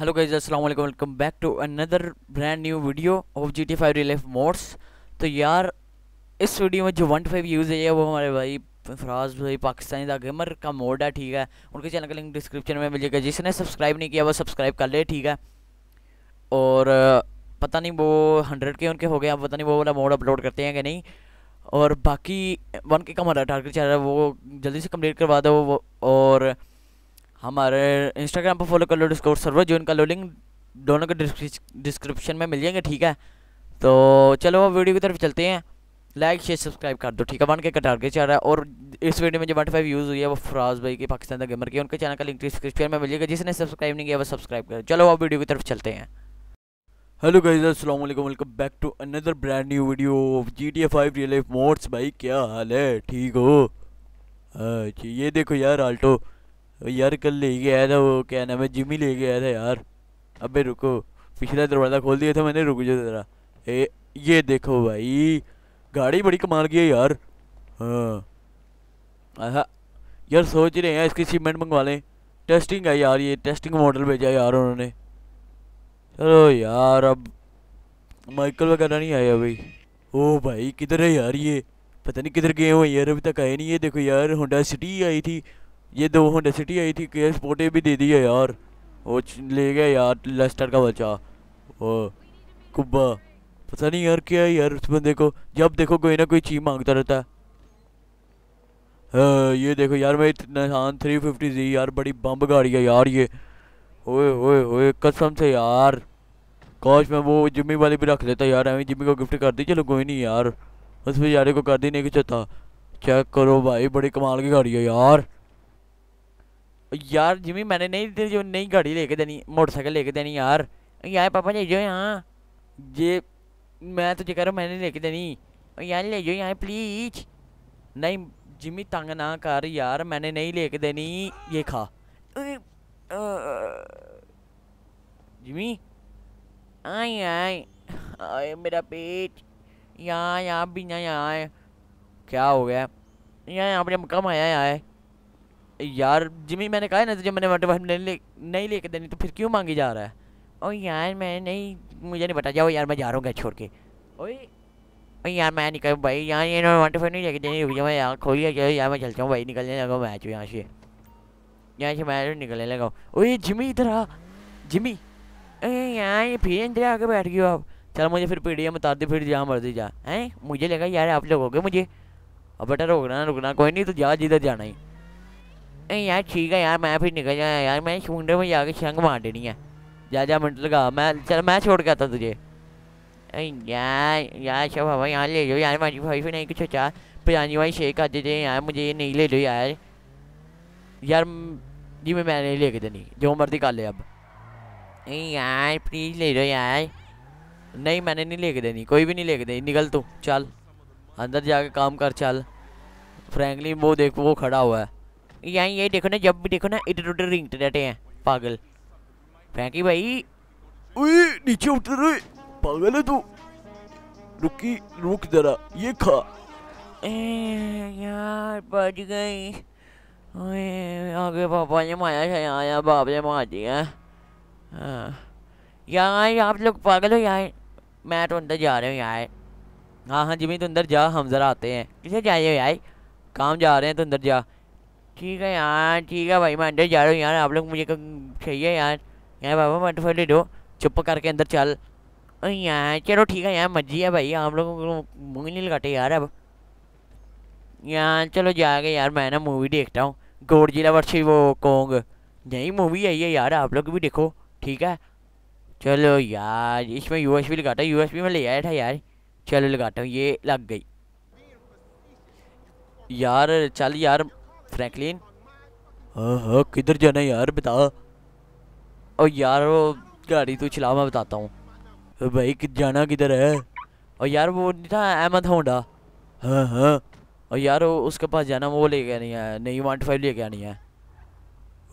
Hello guys अस्सलाम वालेकुम welcome back to another brand new video of G T five real life mods तो यार इस video में जो वन फाइव यूज़ है वो हमारे भाई फराज भाई पाकिस्तानी दा गेमर का मोड है ठीक है उनके चैनल का लिंक डिस्क्रिप्शन में मिलेगा जिसने सब्सक्राइब नहीं किया वो सब्सक्राइब कर ले ठीक है और पता नहीं वो हंड्रेड के उनके हो गए अब पता नहीं वो वाला मोड अपलोड करते हैं कि नहीं और बाकी वन के का हमारा टारगेट चल रहा है वो जल्दी से कम्प्लीट करवा दो और हमारे इंस्टाग्राम पर फॉलो कर लो डिस्काउट सर्वर जो इनका लो लिंक दोनों के डिस्क्रिप्शन में मिल जाएंगे ठीक है तो चलो वीडियो की तरफ चलते हैं लाइक शेयर सब्सक्राइब कर दो ठीक है वन के का टारगेट चल रहा है और इस वीडियो में जो वन फाइव यूज़ हुई है वो फराज भाई की पाकिस्तान का गेमर की उनके चैनल का लिंक डिस्क्रिप्शन में मिलेगा जिसने सब्सक्राइब नहीं किया वो सब्सक्राइब करें चलो अब वीडियो की तरफ चलते हैं हेलो गाइस अस्सलाम वालेकुम welcome back to another brand new video G T A five real life mods भाई क्या हाल है ठीक हो अच्छा ये देखो यार आल्टो यार कल ले आया था वो क्या नाम है जिमी ले गया था यार अबे रुको पिछला दरवाज़ा खोल दिया था मैंने रुक जो ज़रा ए ये देखो भाई गाड़ी बड़ी कमाल की है यार हाँ यार सोच रहे हैं इसकी सीमेंट मंगवा लें टेस्टिंग है यार ये टेस्टिंग मॉडल भेजा यार उन्होंने चलो यार अब माइकल वगैरह नहीं आया भाई ओ भाई किधर है यार ये पता नहीं किधर गए हुए यार अभी तक आए नहीं है देखो यार होंडा सिटी आई थी ये दो होंडा सिटी आई थी केस पोटे भी दे दी है यार वो ले गया यार लेस्टर का बचा वो कुब्बा पता नहीं यार क्या यार उस बंदे को जब देखो कोई ना कोई चीज मांगता रहता है आ, हाँ, ये देखो यार मैं निशान थ्री फिफ्टी जी यार बड़ी बम गाड़ी है यार ये ओए ओए ओए कसम से यार काश मैं वो जिम्मी वाली भी रख लेता यार हमें जिम्मी को गिफ्ट कर दी चलो कोई नहीं यार उस बेचारे को कर दी नहीं कुछ था चेक करो भाई बड़ी कमाल की गाड़ी है यार यार जिमी मैंने नहीं तेरी जो नई गाड़ी लेके देनी मोटरसाइकिल लेके देनी यार यार पापा ले जाओ यहाँ ये मैं तुझे कह रहा हूँ मैंने लेके देनी यार ले जाओ यहाँ प्लीज नहीं जिमी तंग ना कर यार मैंने नहीं लेके देनी ये खा जिमी आए आए आए मेरा पेट यहाँ यहाँ बिना यहाँ क्या हो गया यहाँ यहाँ अपने कम आया यहाँ यार जिमी मैंने कहा ना जब मैंने वाटर पाइप नहीं ले नहीं लेके देनी तो फिर क्यों मांगी जा रहा है ओ यार मैं नहीं मुझे नहीं पता जाओ यार मैं जा रहा हूँ घर छोड़ के ओ यार मैं निकल भाई यार ये वाटर फाइव नहीं लेके देनी रुक मैं यार खोल गया यार मैं चलता हूँ भाई निकलने लगा मैच यहाँ से यहाँ से मैच निकलने लगा ये जिमी इधर आ जिमी अरे यहाँ ये फिर इधर आके बैठ गए आप चल मुझे फिर डी एम बता दे फिर जहाँ मर्जी जा है मुझे लगा यार आप लोग हो गए मुझे अब बेटा रुकना रुकना कोई नहीं तो जा जिधर जाना ही नहीं यार ठीक है यार मैं फिर निकल जाया यार मैं समुंदर में जाके शंख मार देनी है जा मिनट लगा मैं चल मैं छोड़ के आता तुझे यार यार अच्छा भाई यहाँ ले लो यार माझी भाई फिर नहीं कुछ अच्छा पुरानी भाई शेयर कर देते यार मुझे ये नहीं ले लो यार यार जी मैं मैं नहीं लेके देनी जो मर्जी कर ले अब नहीं यार प्लीज़ ले लो यार नहीं मैंने नहीं लेके देनी कोई भी नहीं लेके देनी निकल तू चल अंदर जाके काम कर चल फ्रेंकली वो देख वो खड़ा हुआ है यहाँ यही देखो ना जब भी देखो ना इधर उधर रिंगते रहते हैं पागल फैंकी भाई उए, नीचे उतर रहे पागल है तू रुकी रुक जरा ये खा ए, यार बच गई ओए आगे पापा ने माया छाया या बाप ने मार दिया हाँ। यार आप लोग पागल हो यार मैं तो अंदर जा रहा हूँ यार हाँ हाँ जिमी तो अंदर जा हम ज़रा आते हैं किसे जाइए यार काम जा रहे हैं तो अंदर जा ठीक है यार ठीक है भाई मैं अंदर जा रहा हूँ यार आप लोग मुझे चाहिए यार यार बाबा मत फैले दो चुप करके अंदर चल यार चलो ठीक है यार मर्जी है भाई आप लोगों को मुँह नहीं लगाते यार अब यार चलो जाके यार मैं ना मूवी देखता हूँ जिला वर्षी वो कोंग नई मूवी आई है यार आप लोग भी देखो ठीक है चलो यार इसमें यू एस पी लगाता यू एस में ले आया था यार चलो लगाता हूँ ये लग गई यार चल यार फ्रैंकलिन हाँ, हाँ, किधर जाना यार बता और यार वो गाड़ी तू चला मैं बताता हूँ भाई कि जाना किधर है और यार वो नहीं था अहमद होंडा हाँ हाँ और यार उसके पास जाना वो ले गया नहीं है नहीं वन फाइव गया नहीं है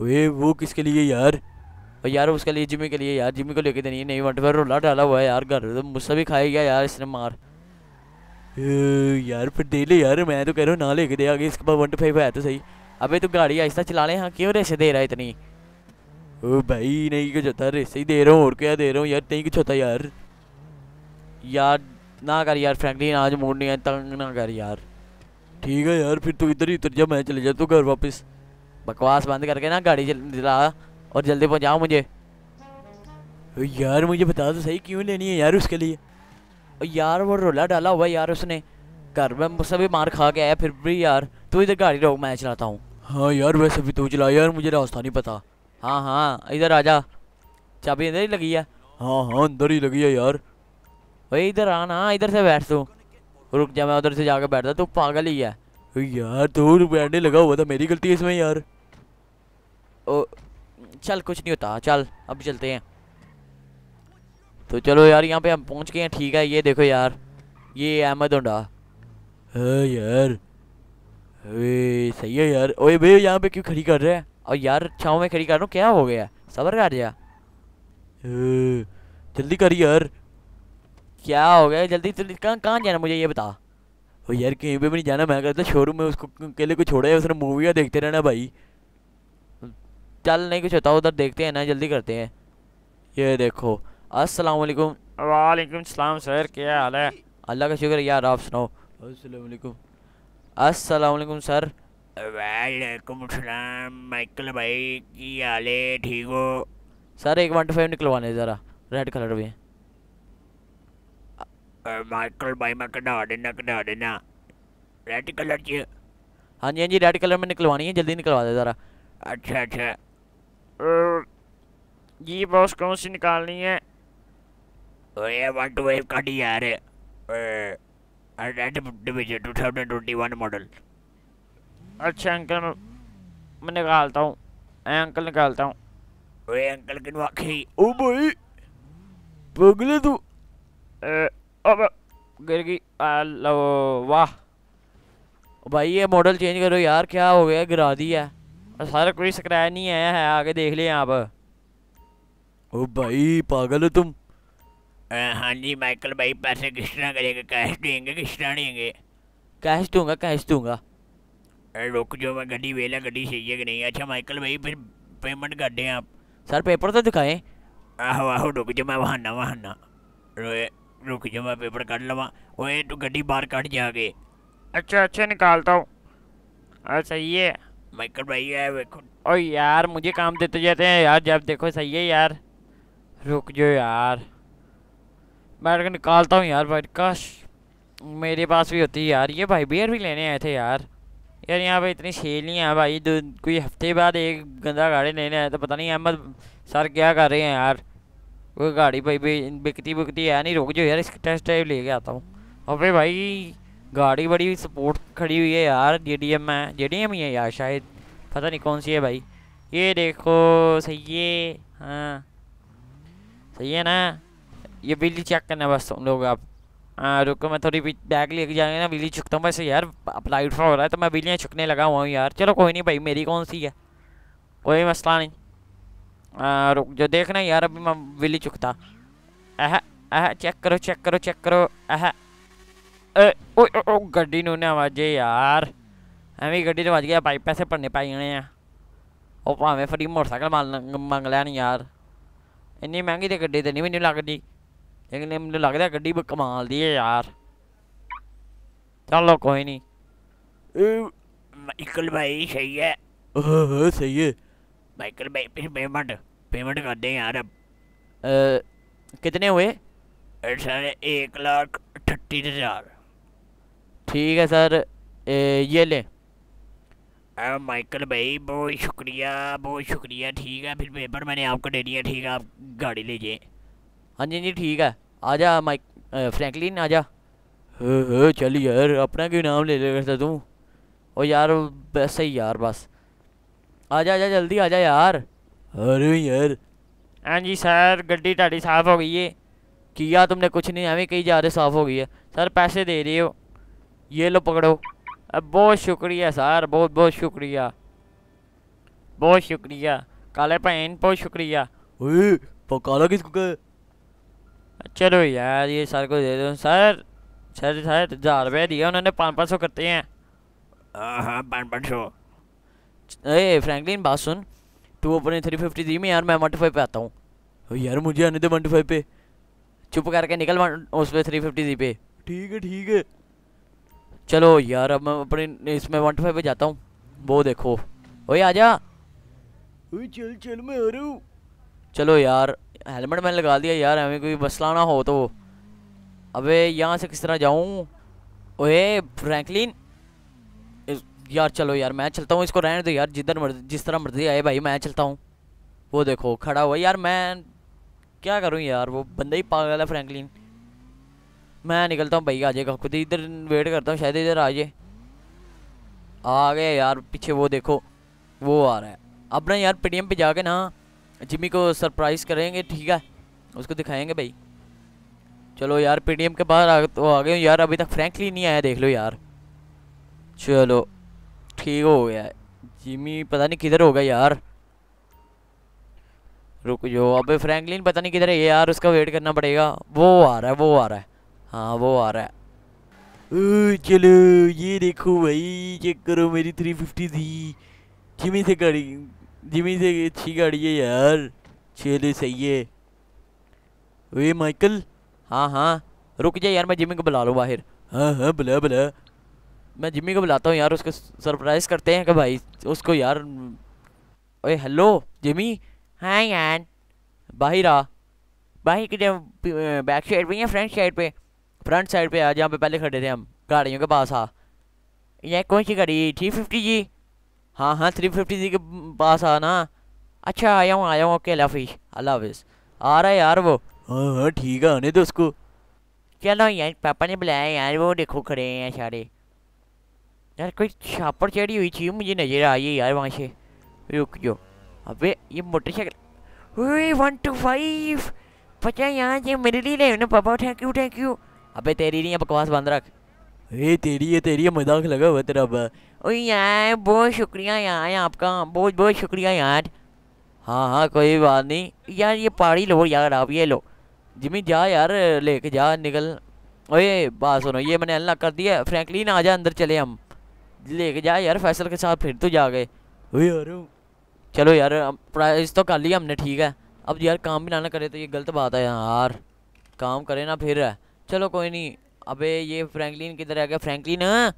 वे वो किसके लिए यार और यार उसके लिए जिमी के लिए यार जिमी को लेके देनी है नहीं वन फाइव रोला डाला हुआ है यार घर तो मुझसे भी खाया गया यार इसने मार यार फिर दे ले यार मैं तो कह रहा हूँ ना लेके दे आगे इसके पास वन टू फाइव है तो सही अबे तू गाड़ी आहिस्ता चला ले हाँ क्यों रेस दे रहा है इतनी ओ भाई नहीं कुछ होता रेस ही दे रहा हूँ और क्या दे रहा हूँ यार नहीं कुछ होता यार यार ना कर यार फ्रेंकली आज मूड नहीं है तंग ना कर यार ठीक है यार फिर तू इधर ही उतर जा मैं चले जा तू घर वापस बकवास बंद करके ना गाड़ी दिला और जल्दी पहुँचाओ मुझे यार मुझे बता दो तो सही क्यों लेनी है यार उसके लिए यार वो रोला डाला हुआ यार उसने घर में सभी मार खा गया है फिर भी यार तू इधर गाड़ी रोक मैं चलाता हूँ हाँ यार वैसे भी तू चला यार मुझे रास्ता नहीं पता हाँ हाँ इधर आ जा चाबी अंदर ही लगी है हाँ हाँ अंदर ही लगी है यार वही इधर आना इधर से बैठ तू रुक जा मैं उधर से जाकर बैठता तू पागल ही है यार तू तो बैठने लगा हुआ था मेरी गलती है इसमें यार ओ चल कुछ नहीं होता चल अब चलते हैं तो चलो यार यहाँ पे हम पहुँच गए हैं ठीक है ये देखो यार ये अहमद होंडा है यार अरे सही है यार ओए भाई यहाँ पे क्यों खड़ी कर रहे हैं और यार छाँव में खड़ी कर रहा हूँ क्या हो गया सबर कर दिया जल्दी कर यार क्या हो गया जल्दी जल्दी कहाँ कहाँ जाना मुझे ये बता ओ यार कहीं पे भी नहीं जाना मैं कहता शोरूम में उसको अकेले को छोड़ा है उसने मूवियाँ देखते रहना भाई चल नहीं कुछ होता उधर देखते हैं ना जल्दी करते हैं ये देखो अस्सलाम वालेकुम वालेकुम सलाम सर क्या हाल है अल्लाह का शुक्र यार आप सुनाओ अस्सलाम वालेकुम अस्सलाम वालेकुम सर वालेकुम सलाम माइकल भाई की हाल है ठीक हो सर एक वन फाइव निकलवाने ज़रा रेड कलर में माइकल भाई मैं कढ़ा देना कढ़ा देना रेड कलर की हाँ जी हाँ जी रेड कलर में निकलवानी है जल्दी निकलवा दे ज़रा अच्छा अच्छा जी बॉस कौन सी निकालनी है मॉडल अच्छा अंकल मैं निकालता हूँ अंकल निकालता हूँ अंकल की वाकई ओ भाई पगले तू अब गिर गई वाह भाई ये मॉडल चेंज करो यार क्या हो गया गिरा दिया है सारा कोई स्क्रैच नहीं आया है आगे देख ले आप ओ भाई पागल हो तुम हाँ जी माइकल भाई पैसे किस तरह करेंगे कैश देंगे किस तरह देंगे कैश दूंगा कैश दूंगा रुक जो मैं गड्डी वेला गड्डी चाहिए कि नहीं अच्छा माइकल भाई फिर पेमेंट कर दें आप सर पेपर तो दिखाएं आहो आहो रुक जो मैं वहाना वहाना रोए रुक जो मैं पेपर कर लवा ओए तू गड्डी बाहर कट जाके अच्छा अच्छा निकालता हूँ हाँ, सही है माइकल भाई है देखो ओ यार मुझे काम देते जाते हैं यार जब देखो सही है यार रुक जो यार बैठ निकालता हूँ यार भाई काश मेरे पास भी होती यार ये भाई बियर भी लेने आए थे यार यार यहाँ पे इतनी नहीं हैं भाई दो कोई हफ्ते बाद एक गंदा गाड़ी लेने आया तो पता नहीं अहमद सर क्या कर रहे हैं यार वो गाड़ी भाई बिकती बिकती है नहीं रुक जाओ यार इसकी टेस्ट ड्राइव लेके आता हूँ और फिर भाई गाड़ी बड़ी सपोर्ट खड़ी हुई है यार जे डी एम है जे डी एम ही है यार शायद पता नहीं कौन सी है भाई ये देखो सही है हाँ सही है ना ये बिल्ली चेक करना बस तुम लोग आप रुको मैं थोड़ी बैग लेके जाएंगे ना बिल्ली छुकता हूँ वैसे यार लाइट फ्लॉ हो रहा है तो मैं बिल्लियाँ छुकने लगा हुआ हूँ यार चलो कोई नहीं भाई मेरी कौन सी है कोई मसला नहीं आ, रुक जो देखना यार अभी मैं बिल्ली चुकता अह अह चेक करो चेक करो चेक करो अह ओ, ओ, ओ गड्डी नूने आवाजे यार हमें गड्डी तो बज गया भाई पैसे भरने पाई हैं भावें फ्री मोटरसाइकिल मंग लिया ਲੈਣ यार इन्नी महंगी तो गड्डी तो नहीं मैंने लगती लेकिन मुझे लगता गड्डी कमाल दी है यार चलो कोई नहीं माइकल भाई सही है हाँ, हाँ, सही है माइकल भाई फिर पेमेंट पेमेंट कर दें यार अब कितने हुए सर एक लाख अट्ठी हजार ठीक है सर ए, ये ले माइकल भाई बहुत शुक्रिया बहुत शुक्रिया ठीक है फिर पेपर मैंने आपको दे दिया ठीक है आप गाड़ी लीजिए हाँ जी हाँ जी ठीक है आ जा माइक फ्रैंकलिन जा चल यार अपना क्यों नाम ले लेकर करता तू ओ यार बस ही यार बस आ आ जा जल्दी आ जा यार अरे यार हाँ जी सर गड्डी ढाडी साफ हो गई है किया तुमने कुछ नहीं अभी कहीं जा रहे साफ हो गई है सर पैसे दे रहे हो ये लो पकड़ो अब बहुत शुक्रिया सर बहुत बहुत शुक्रिया बहुत शुक्रिया काले पैन बहुत शुक्रिया काला किसको चलो यार ये सर को दे दो सर सर सर हज़ार रुपये दिया उन्होंने पाँच पाँच सौ करते हैं हाँ, हाँ पाँच पाँच सौ अरे फ्रैंकलिन बात सुन तू अपने थ्री फिफ्टी दी में यार मैं वन फाइव पे आता हूँ यार मुझे आने दे वन फाइव पे चुप करके निकल उस पर थ्री फिफ्टी दी पे ठीक है ठीक है चलो यार अब मैं अपने इसमें वन फाइव पे जाता हूँ वो देखो आ जा चल चल मैं आ रहा हूँ चलो यार हेलमेट मैंने लगा दिया यार हमें कोई बस ना हो तो अबे यहाँ से किस तरह जाऊँ ओए फ्रैंकलिन यार चलो यार मैं चलता हूँ इसको रहने दो यार जिधर मर्जी जिस तरह मर्जी आए भाई मैं चलता हूँ वो देखो खड़ा हुआ यार मैं क्या करूँ यार वो बंदा ही पागल है फ्रैंकलिन मैं निकलता हूँ भाई आ जाएगा खुद इधर वेट करता हूँ शायद इधर आ जाए आ गए यार पीछे वो देखो वो आ रहा है अब ना यार पेटीएम पे जाके ना जिमी को सरप्राइज़ करेंगे ठीक है उसको दिखाएंगे भाई चलो यार पेटीएम के बाहर आ, तो आ गए यार अभी तक फ्रैंकली नहीं आया देख लो यार चलो ठीक हो गया जिमी पता नहीं किधर होगा यार रुक जो अब फ्रैंकलिन पता नहीं किधर है यार उसका वेट करना पड़ेगा वो आ रहा है वो आ रहा है हाँ वो आ रहा है चलो ये देखो भाई चेक करो मेरी थ्री फिफ्टी थी जिमी से गाड़ी जिमी से अच्छी गाड़ी है यार चले सही है वे माइकल हाँ हाँ रुक जा यार मैं जिमी को बुला लूँ बाहर हाँ हाँ बुला बुला मैं जिमी को बुलाता हूँ यार उसको सरप्राइज़ करते हैं कि भाई उसको यार अरे हेलो जिमी हाँ यार बाहर आ बाहर की बैक साइड पे या फ्रंट साइड पे फ्रंट साइड पे आ जहाँ पे पहले खड़े थे हम गाड़ियों के पास आ यार कौन सी गाड़ी थ्री फिफ्टी जी हाँ हाँ थ्री फिफ्टी जी के पास आना अच्छा आया हूँ आया हूँ ओके अल्लाह हाफिज अल्लाह हाफिज आ रहा है यार वो हाँ हाँ ठीक है आने दो उसको चलो यार पापा ने बुलाया यार वो देखो खड़े हैं सारे यार कोई छापड़ चढ़ी हुई चीज मुझे नज़र आई है यार वहाँ से रुक जो अबे ये मोटरसाइकिल वन टू फाइव पचा यहाँ से मेरे लिए ले पापा थैंक यू थैंक यू अबे तेरी नहीं बकवास बंद रख ये तेरी ये तेरी मजाक लगा हुआ तेरा अब ओए यार बहुत शुक्रिया यार आपका बहुत बहुत शुक्रिया यार हाँ हाँ कोई बात नहीं यार ये पहाड़ी लो यार आप ये लो जिमी जा यार लेके जा निकल ओए बात सुनो ये मैंने अल्लाह कर दिया फ्रैंकलिन आ जा अंदर चले हम लेके जा यार फैसल के साथ फिर तो जा गए यार चलो यार प्राइस तो कर लिया हमने ठीक है अब यार काम भी ना ना करे तो ये गलत बात है यार काम करे ना फिर है चलो कोई नहीं अबे ये फ्रैंकलिन किधर आ गया फ्रैंकलिन हाँ?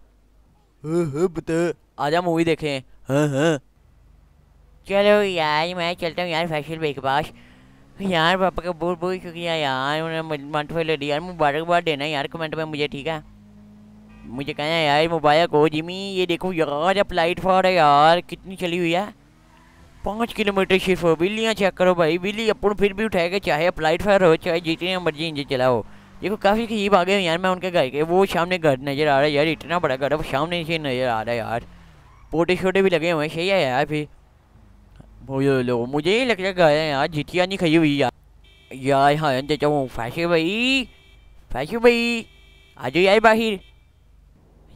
हाँ, हाँ, आजा मूवी देखे चलो यार मैं चलता हूँ यार फैशन भाई के पास यार पापा का बहुत बहुत शुक्रिया यार उन्होंने मंट यार मुबारकबाद देना यार कमेंट में मुझे ठीक है मुझे कहना यार मोबाइल हो जिमी ये देखो यार फॉर है यार कितनी चली हुई है पाँच किलोमीटर सिर्फ बिल्लियाँ चेक करो भाई बिल्ली अपन फिर भी उठाएगा चाहे प्लाइट फायर हो चाहे जितनी मर्जी इंजन चलाओ देखो काफ़ी करीब आ गए यार मैं उनके घर के वो सामने घर नज़र आ रहा है यार इतना बड़ा घर है वो सामने से नज़र आ रहा है यार पोटे छोटे भी लगे हुए हैं सही है यार फिर बोलो लो मुझे ही लग रहा है यार जितिया नहीं खड़ी हुई यार यार हाँ चाचा हूँ फैशे भाई फैशे भाई आ जाओ यार बाहर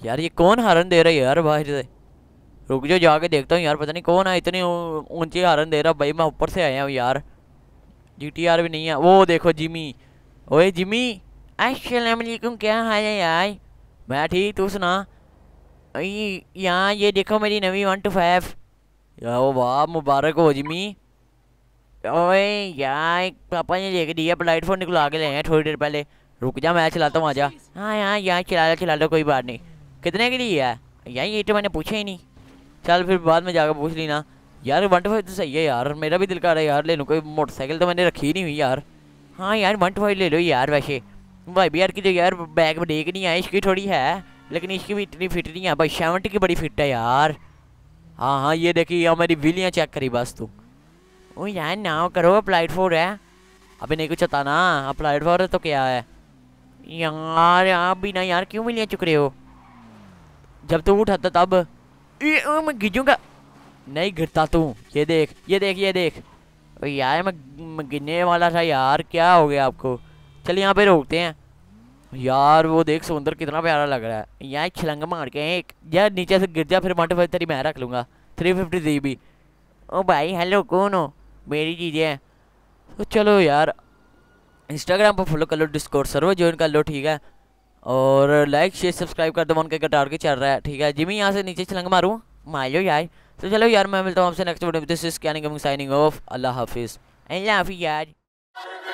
यार ये कौन हारन दे रहा है यार बाहर से रुक जाओ जाके देखता हूँ यार पता नहीं कौन है इतने ऊंचे हारन दे रहा भाई मैं ऊपर से आया हूँ यार जी टी आर भी नहीं है वो देखो जिमी ओए जिमी असलकुम क्या हाल है यार मैं ठीक तू सुना यहाँ ये देखो मेरी नवी वन टू फाइव यो वाह मुबारक हो जिमी ओए यार पापा ने लेके दिया ब्लाइट फोन निकला के ले हैं थोड़ी देर पहले रुक जा मैं चलाता हूँ आ जा हाँ यहाँ यहाँ चला लो चला लो कोई बात नहीं कितने के लिए है यार ये तो मैंने पूछा ही नहीं चल फिर बाद में जाकर पूछ लेना यार वन टू फाइव तो सही है यार मेरा भी दिल कर रहा है यार ले लूँ कोई मोटरसाइकिल तो मैंने रखी नहीं हुई यार हाँ यार वन टू फाइव ले लो यार वैसे भाई भी यार की जो यार बैग में देख नहीं है इसकी थोड़ी है लेकिन इसकी भी इतनी फिट नहीं है भाई सेवेंटी की बड़ी फिट है यार हाँ हाँ ये देखिए मेरी विलियाँ चेक करी बस तू ओ यार ना करो अप्लाइड फोर है अभी नहीं कुछ होता ना अप्लाइड फोर तो क्या है यार आप भी ना यार क्यों मिलियाँ चुक रहे हो जब तू उठाता तब मैं गिजूँगा नहीं गिरता तू ये देख ये देख ये देख यार मैं गिरने वाला था यार क्या हो गया आपको चल यहाँ पे रोकते हैं यार वो देख समुंदर कितना प्यारा लग रहा है यहाँ एक छलंग मार के एक यार नीचे से गिर जा फिर फिर तेरी मैं रख लूँगा three fifty G B O भाई हेलो कौन हो मेरी चीज़ें हैं तो चलो यार इंस्टाग्राम पर फॉलो कर लो डिस्कोर्ड सर्वर ज्वाइन कर लो ठीक है और लाइक शेयर सब्सक्राइब कर दो मन के कटार के चल रहा है ठीक है जिमी यहाँ से नीचे छलंग मारूँ मार लो यार तो चलो यार मैं मिलता हूँ आपसे next video this is Canning signing off अल्लाह हाफिज़ अल्लाह हाफिज़ यार